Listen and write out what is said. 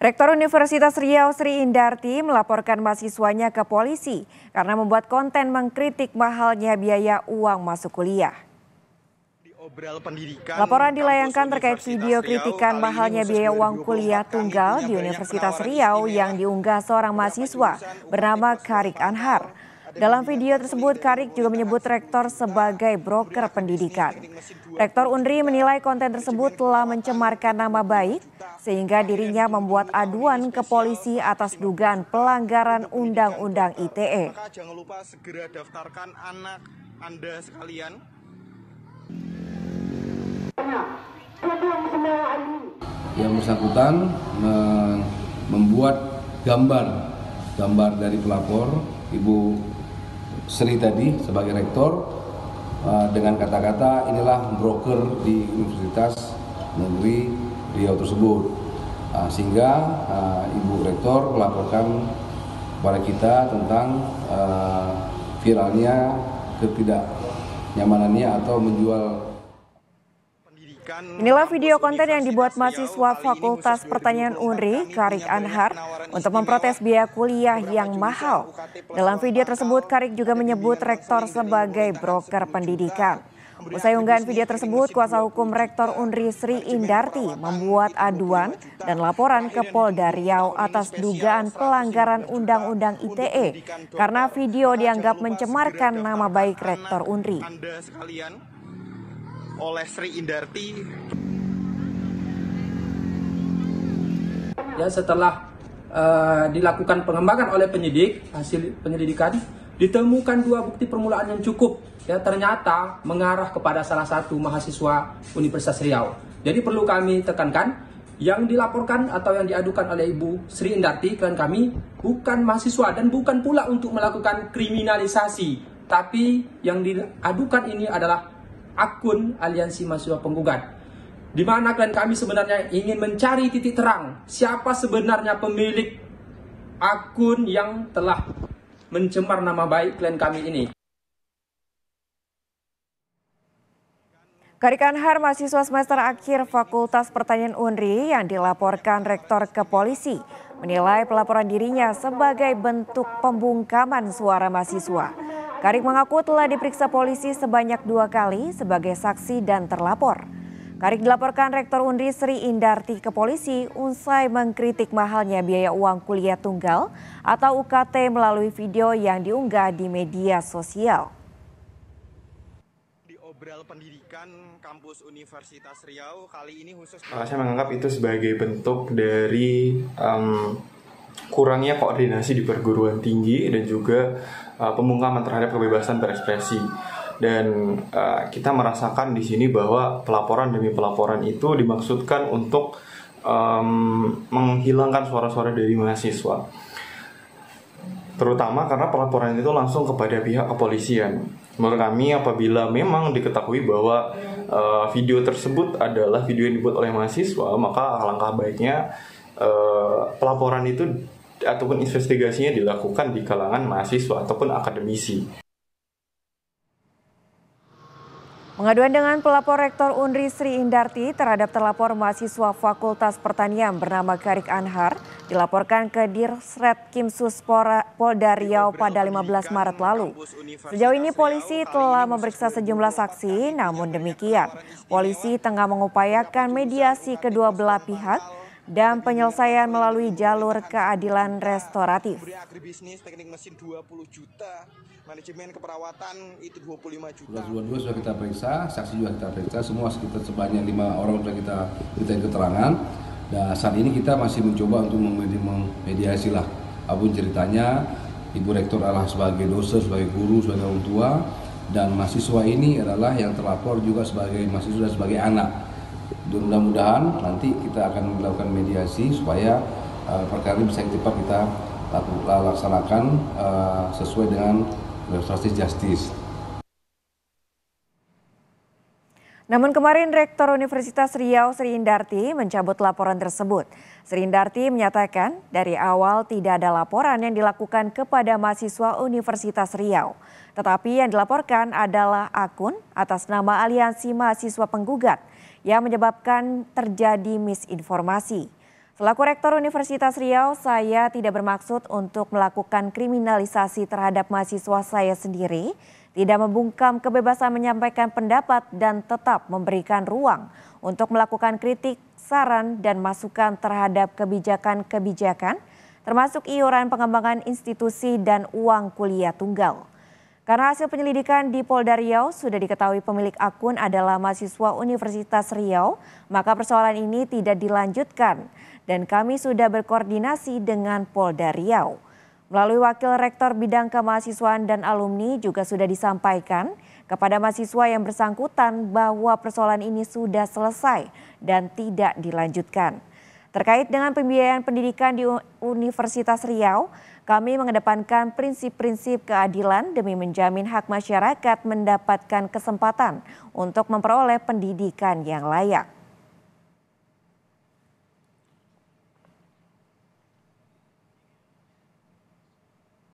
Rektor Universitas Riau Sri Indarti melaporkan mahasiswanya ke polisi karena membuat konten mengkritik mahalnya biaya uang masuk kuliah. Laporan dilayangkan terkait video kritikan mahalnya biaya uang kuliah tunggal di Universitas Riau ya. yang diunggah seorang mahasiswa bernama Karik Anhar. Dalam video tersebut, Karik juga menyebut rektor sebagai broker pendidikan. Rektor Unri menilai konten tersebut telah mencemarkan nama baik, sehingga dirinya membuat aduan ke polisi atas dugaan pelanggaran Undang-Undang ITE. jangan lupa segera daftarkan anak Anda sekalian. Yang bersangkutan membuat gambar gambar dari pelapor Ibu Sri tadi sebagai rektor uh, dengan kata-kata inilah broker di Universitas Negeri Riau tersebut. Uh, sehingga uh, Ibu Rektor melaporkan kepada kita tentang viralnya ketidaknyamanannya atau menjual Inilah video konten yang dibuat mahasiswa Fakultas Pertanian UNRI, Karik Anhar, untuk memprotes biaya kuliah yang mahal. Dalam video tersebut, Karik juga menyebut rektor sebagai broker pendidikan. Usai unggahan video tersebut, kuasa hukum Rektor Unri Sri Indarti membuat aduan dan laporan ke Polda Riau atas dugaan pelanggaran Undang-Undang ITE e karena video dianggap mencemarkan nama baik Rektor Unri oleh Sri Indarti. Ya setelah uh, dilakukan pengembangan oleh penyidik hasil penyelidikan ditemukan dua bukti permulaan yang cukup ya ternyata mengarah kepada salah satu mahasiswa Universitas Riau. Jadi perlu kami tekankan yang dilaporkan atau yang diadukan oleh Ibu Sri Indarti klien kami bukan mahasiswa dan bukan pula untuk melakukan kriminalisasi tapi yang diadukan ini adalah akun Aliansi Mahasiswa Penggugat di mana klien kami sebenarnya ingin mencari titik terang siapa sebenarnya pemilik akun yang telah mencemar nama baik klien kami ini. Karikan Har mahasiswa semester akhir Fakultas Pertanian UNRI yang dilaporkan rektor ke polisi menilai pelaporan dirinya sebagai bentuk pembungkaman suara mahasiswa. Karik mengaku telah diperiksa polisi sebanyak dua kali sebagai saksi dan terlapor. Karik dilaporkan Rektor Undri Sri Indarti ke polisi usai mengkritik mahalnya biaya uang kuliah tunggal atau UKT melalui video yang diunggah di media sosial. Di obral pendidikan kampus Universitas Riau kali ini khusus... Saya menganggap itu sebagai bentuk dari um, kurangnya koordinasi di perguruan tinggi dan juga uh, eh, pembungkaman terhadap kebebasan berekspresi dan uh, kita merasakan di sini bahwa pelaporan demi pelaporan itu dimaksudkan untuk um, menghilangkan suara-suara dari mahasiswa terutama karena pelaporan itu langsung kepada pihak kepolisian. Menurut kami apabila memang diketahui bahwa uh, video tersebut adalah video yang dibuat oleh mahasiswa, maka langkah baiknya Eh, pelaporan itu ataupun investigasinya dilakukan di kalangan mahasiswa ataupun akademisi. Pengaduan dengan pelapor Rektor Unri Sri Indarti terhadap terlapor mahasiswa Fakultas Pertanian bernama Karik Anhar dilaporkan ke Dirsret Kimsus Polda Riau pada 15 Maret lalu. Sejauh ini polisi telah memeriksa sejumlah saksi, namun demikian polisi tengah mengupayakan mediasi kedua belah pihak dan penyelesaian melalui jalur keadilan restoratif. Agribisnis teknik mesin 20 juta, manajemen keperawatan itu 25 juta. 22 sudah kita periksa, saksi juga kita periksa, semua sekitar sebanyak lima orang sudah kita kita keterangan. Dan saat ini kita masih mencoba untuk memediasi lah, Abu ceritanya, Ibu Rektor adalah sebagai dosen, sebagai guru, sebagai orang tua, dan mahasiswa ini adalah yang terlapor juga sebagai mahasiswa dan sebagai anak. Mudah-mudahan nanti kita akan melakukan mediasi supaya uh, perkara ini bisa cepat kita laksanakan uh, sesuai dengan restoratif justice. Namun kemarin Rektor Universitas Riau Sri Indarti mencabut laporan tersebut. Sri Indarti menyatakan dari awal tidak ada laporan yang dilakukan kepada mahasiswa Universitas Riau. Tetapi yang dilaporkan adalah akun atas nama Aliansi Mahasiswa Penggugat yang menyebabkan terjadi misinformasi. Selaku Rektor Universitas Riau, saya tidak bermaksud untuk melakukan kriminalisasi terhadap mahasiswa saya sendiri, tidak membungkam kebebasan menyampaikan pendapat dan tetap memberikan ruang untuk melakukan kritik, saran, dan masukan terhadap kebijakan-kebijakan, termasuk iuran pengembangan institusi dan uang kuliah tunggal. Karena hasil penyelidikan di Polda Riau sudah diketahui pemilik akun adalah mahasiswa Universitas Riau, maka persoalan ini tidak dilanjutkan dan kami sudah berkoordinasi dengan Polda Riau. Melalui Wakil Rektor Bidang Kemahasiswaan dan Alumni juga sudah disampaikan kepada mahasiswa yang bersangkutan bahwa persoalan ini sudah selesai dan tidak dilanjutkan. Terkait dengan pembiayaan pendidikan di Universitas Riau, kami mengedepankan prinsip-prinsip keadilan demi menjamin hak masyarakat mendapatkan kesempatan untuk memperoleh pendidikan yang layak.